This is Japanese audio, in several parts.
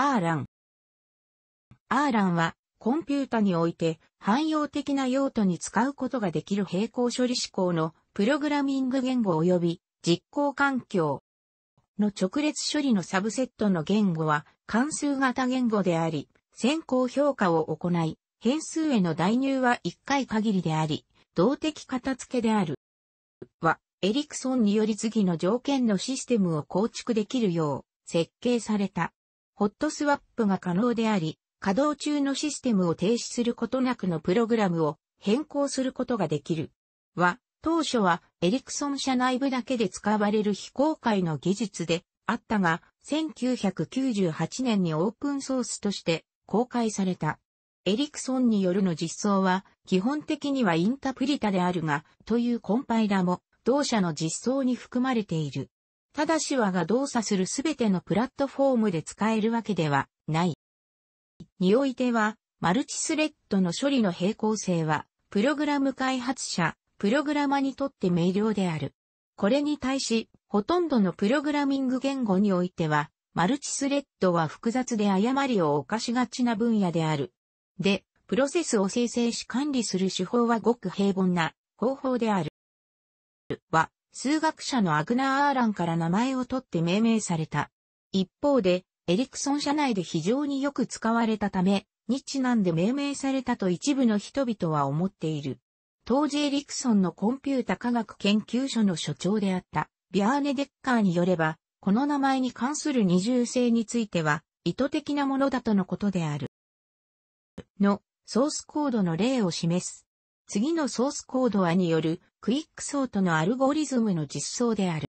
アーラン。アーランは、コンピュータにおいて、汎用的な用途に使うことができる並行処理思考のプログラミング言語及び実行環境の直列処理のサブセットの言語は関数型言語であり、先行評価を行い、変数への代入は1回限りであり、動的片付けである。は、エリクソンにより次の条件のシステムを構築できるよう設計された。ホットスワップが可能であり、稼働中のシステムを停止することなくのプログラムを変更することができる。は、当初はエリクソン社内部だけで使われる非公開の技術であったが、1998年にオープンソースとして公開された。エリクソンによるの実装は、基本的にはインタプリタであるが、というコンパイラも、同社の実装に含まれている。ただしはが動作するすべてのプラットフォームで使えるわけではない。においては、マルチスレッドの処理の平行性は、プログラム開発者、プログラマにとって明瞭である。これに対し、ほとんどのプログラミング言語においては、マルチスレッドは複雑で誤りを犯しがちな分野である。で、プロセスを生成し管理する手法はごく平凡な方法である。数学者のアグナー・アーランから名前を取って命名された。一方で、エリクソン社内で非常によく使われたため、日南なんで命名されたと一部の人々は思っている。当時エリクソンのコンピュータ科学研究所の所長であった、ビアーネ・デッカーによれば、この名前に関する二重性については、意図的なものだとのことである。の、ソースコードの例を示す。次のソースコードはによるクイックソートのアルゴリズムの実装である。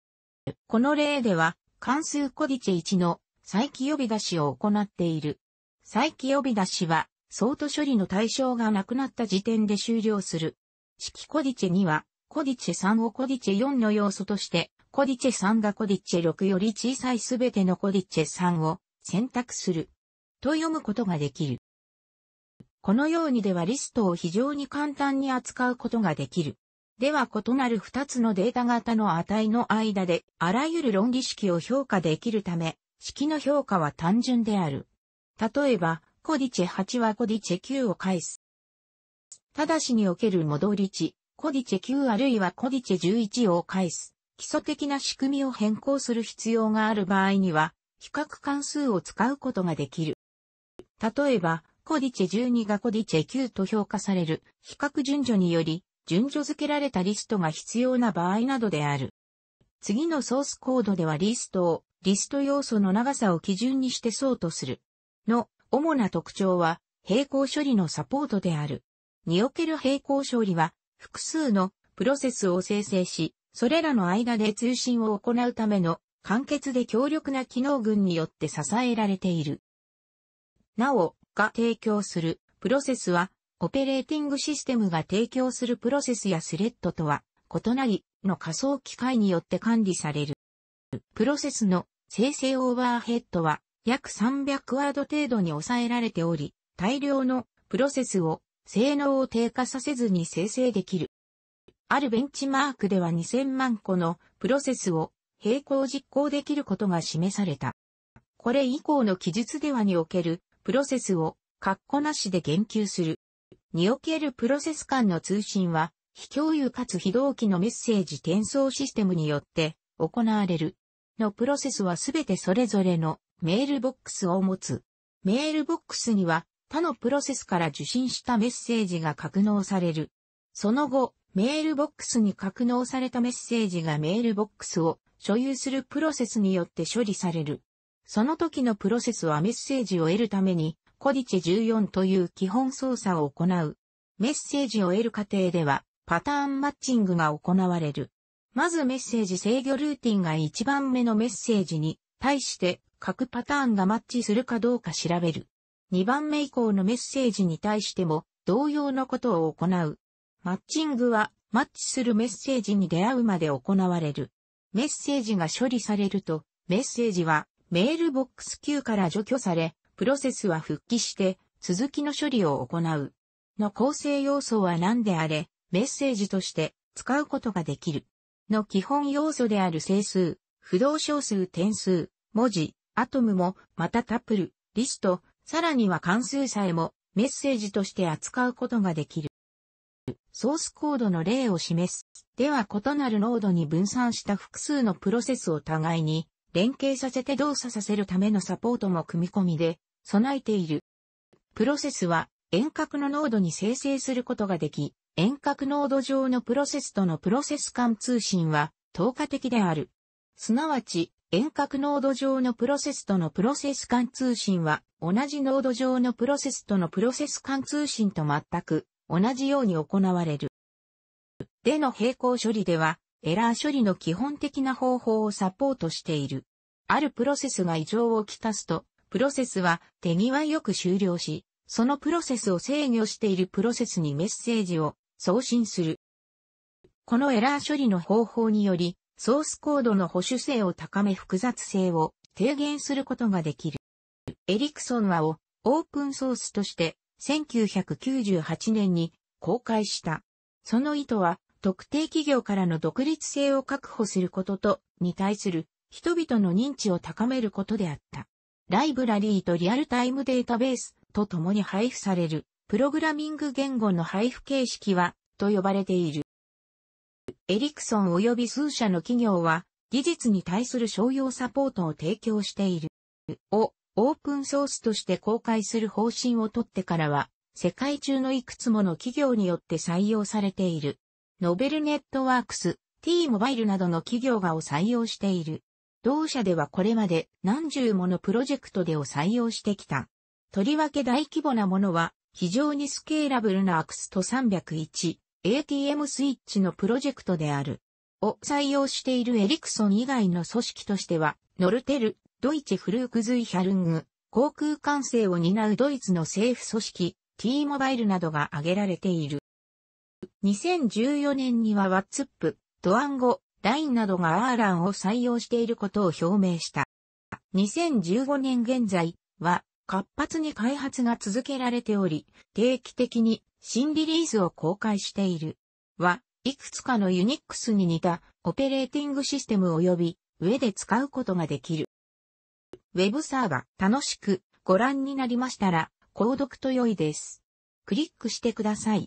この例では、関数コディチェ1の再起呼び出しを行っている。再起呼び出しは、ソート処理の対象がなくなった時点で終了する。式コディチェ2は、コディチェ3をコディチェ4の要素として、コディチェ3がコディチェ6より小さいすべてのコディチェ3を選択する。と読むことができる。このようにではリストを非常に簡単に扱うことができる。では異なる2つのデータ型の値の間で、あらゆる論理式を評価できるため、式の評価は単純である。例えば、コディチェ8はコディチェ9を返す。ただしにおける戻り値、コディチェ9あるいはコディチェ11を返す。基礎的な仕組みを変更する必要がある場合には、比較関数を使うことができる。例えば、コディチェ12がコディチェ9と評価される比較順序により、順序付けられたリストが必要な場合などである。次のソースコードではリストを、リスト要素の長さを基準にしてそうとする。の、主な特徴は、並行処理のサポートである。における並行処理は、複数のプロセスを生成し、それらの間で通信を行うための簡潔で強力な機能群によって支えられている。なお、が提供するプロセスはオペレーティングシステムが提供するプロセスやスレッドとは異なりの仮想機械によって管理される。プロセスの生成オーバーヘッドは約300ワード程度に抑えられており、大量のプロセスを性能を低下させずに生成できる。あるベンチマークでは2000万個のプロセスを並行実行できることが示された。これ以降の記述ではにおけるプロセスをッコなしで言及する。におけるプロセス間の通信は、非共有かつ非同期のメッセージ転送システムによって行われる。のプロセスはすべてそれぞれのメールボックスを持つ。メールボックスには他のプロセスから受信したメッセージが格納される。その後、メールボックスに格納されたメッセージがメールボックスを所有するプロセスによって処理される。その時のプロセスはメッセージを得るためにコディチェ14という基本操作を行う。メッセージを得る過程では、パターンマッチングが行われる。まずメッセージ制御ルーティンが1番目のメッセージに対して各パターンがマッチするかどうか調べる。2番目以降のメッセージに対しても同様のことを行う。マッチングはマッチするメッセージに出会うまで行われる。メッセージが処理されると、メッセージはメールボックス級から除去され、プロセスは復帰して、続きの処理を行う。の構成要素は何であれ、メッセージとして使うことができる。の基本要素である整数、不動小数点数、文字、アトムも、またタプル、リスト、さらには関数さえもメッセージとして扱うことができる。ソースコードの例を示す。では異なるノードに分散した複数のプロセスを互いに連携させて動作させるためのサポートも組み込みで備えている。プロセスは遠隔のノードに生成することができ、遠隔ノード上のプロセスとのプロセス間通信は透過的である。すなわち、遠隔ノード上のプロセスとのプロセス間通信は同じノード上のプロセスとのプロセス間通信と全く同じように行われる。での並行処理では、エラー処理の基本的な方法をサポートしている。あるプロセスが異常をきたすと、プロセスは手際よく終了し、そのプロセスを制御しているプロセスにメッセージを送信する。このエラー処理の方法により、ソースコードの保守性を高め複雑性を低減することができる。エリクソンはをオープンソースとして1998年に公開した。その意図は特定企業からの独立性を確保することと、に対する人々の認知を高めることであった。ライブラリーとリアルタイムデータベースと共に配布されるプログラミング言語の配布形式はと呼ばれている。エリクソン及び数社の企業は技術に対する商用サポートを提供している。をオープンソースとして公開する方針をとってからは世界中のいくつもの企業によって採用されている。ノベルネットワークス、T モバイルなどの企業がを採用している。同社ではこれまで何十ものプロジェクトでを採用してきた。とりわけ大規模なものは非常にスケーラブルなアクスト301 ATM スイッチのプロジェクトである。を採用しているエリクソン以外の組織としては、ノルテル、ドイツフルークズイヒャルング、航空管制を担うドイツの政府組織、T モバイルなどが挙げられている。2014年にはワッツップ、ドアンゴ、ラインなどがアーランを採用していることを表明した。2015年現在は活発に開発が続けられており、定期的に新リリースを公開している。は、いくつかのユニックスに似たオペレーティングシステム及び上で使うことができる。ウェブサーバー楽しくご覧になりましたら、購読と良いです。クリックしてください。